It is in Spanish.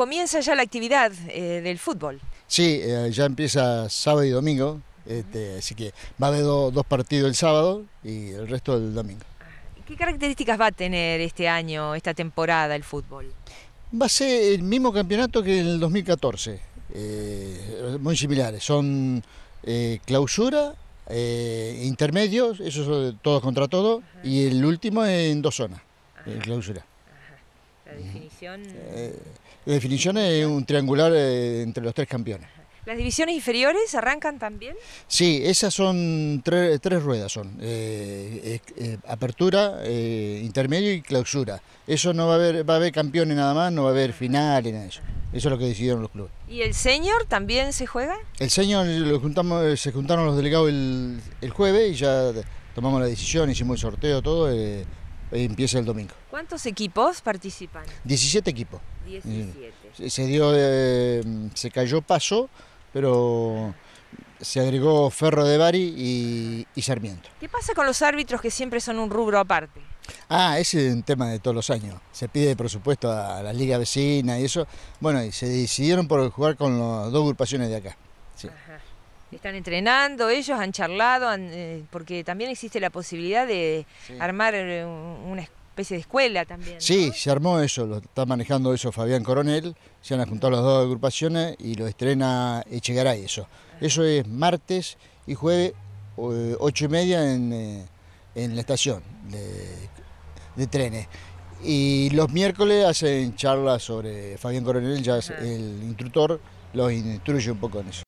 comienza ya la actividad eh, del fútbol. Sí, eh, ya empieza sábado y domingo, este, así que va a haber dos partidos el sábado y el resto el domingo. Ah, ¿Qué características va a tener este año, esta temporada, el fútbol? Va a ser el mismo campeonato que en el 2014, eh, muy similares. Son clausura, intermedios, eso es todos contra todos, y el último en dos zonas, ah. clausura. La definición... Eh, definición es un triangular eh, entre los tres campeones. ¿Las divisiones inferiores arrancan también? Sí, esas son tres ruedas, son eh, apertura, intermedio y clausura. Eso no va a haber, va a haber campeones nada más, no va a haber final en eso. Eso es lo que decidieron los clubes. ¿Y el señor también se juega? El señor lo juntamos, se juntaron los delegados el, el jueves y ya tomamos la decisión, hicimos el sorteo, todo empieza el domingo. ¿Cuántos equipos participan? 17 equipos. 17. Se dio, eh, se cayó paso, pero se agregó Ferro de Bari y, Sarmiento. ¿Qué pasa con los árbitros que siempre son un rubro aparte? Ah, ese es un tema de todos los años. Se pide presupuesto a las ligas vecinas y eso. Bueno, y se decidieron por jugar con las dos agrupaciones de acá. Están entrenando, ellos han charlado, eh, porque también existe la posibilidad de armar eh, una especie de escuela también. Sí, se armó eso, lo está manejando eso Fabián Coronel, se han juntado las dos agrupaciones y lo estrena Echegaray eso. Ah. Eso es martes y jueves, eh, ocho y media en, la estación de, trenes. Y los miércoles hacen charlas sobre Fabián Coronel, ya el instructor los instruye un poco en eso.